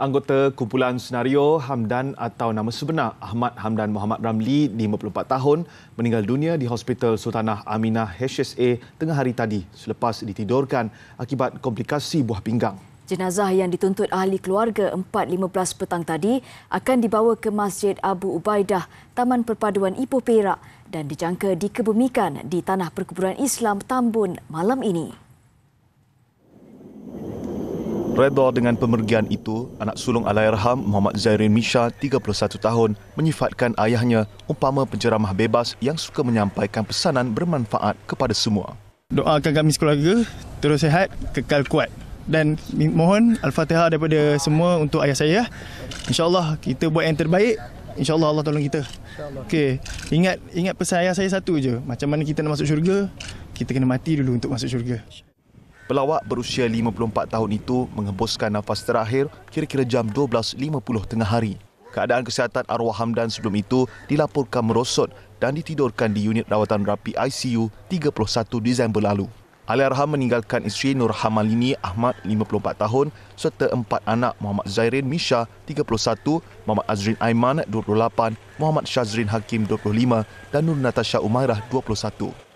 Anggota kumpulan senario Hamdan atau nama sebenar Ahmad Hamdan Muhammad Ramli, 54 tahun, meninggal dunia di Hospital Sultanah Aminah HSA tengah hari tadi selepas ditidurkan akibat komplikasi buah pinggang. Jenazah yang dituntut ahli keluarga 4.15 petang tadi akan dibawa ke Masjid Abu Ubaidah, Taman Perpaduan Ipoh Perak dan dijangka dikebumikan di Tanah Perkuburan Islam Tambun malam ini. Reda dengan pemergian itu, anak sulung Alairham Muhammad Zairin Misha, 31 tahun, menyifatkan ayahnya umpama penceramah bebas yang suka menyampaikan pesanan bermanfaat kepada semua. Doakan kami sekeluarga terus sehat, kekal kuat dan mohon Al-Fatihah daripada semua untuk ayah saya. InsyaAllah kita buat yang terbaik. InsyaAllah Allah tolong kita. Okay. Ingat ingat pesan ayah saya satu je. Macam mana kita nak masuk syurga, kita kena mati dulu untuk masuk syurga. Pelawak berusia 54 tahun itu menghembuskan nafas terakhir kira-kira jam 12.50 tengah hari. Keadaan kesihatan arwah Hamdan sebelum itu dilaporkan merosot dan ditidurkan di unit rawatan rapi ICU 31 Disember lalu. Aliarham meninggalkan isteri Nur Hamalini Ahmad 54 tahun serta empat anak Muhammad Zairin Misha 31, Muhammad Azrin Aiman 28, Muhammad Syazrin Hakim 25 dan Nur Natasha Umairah 21.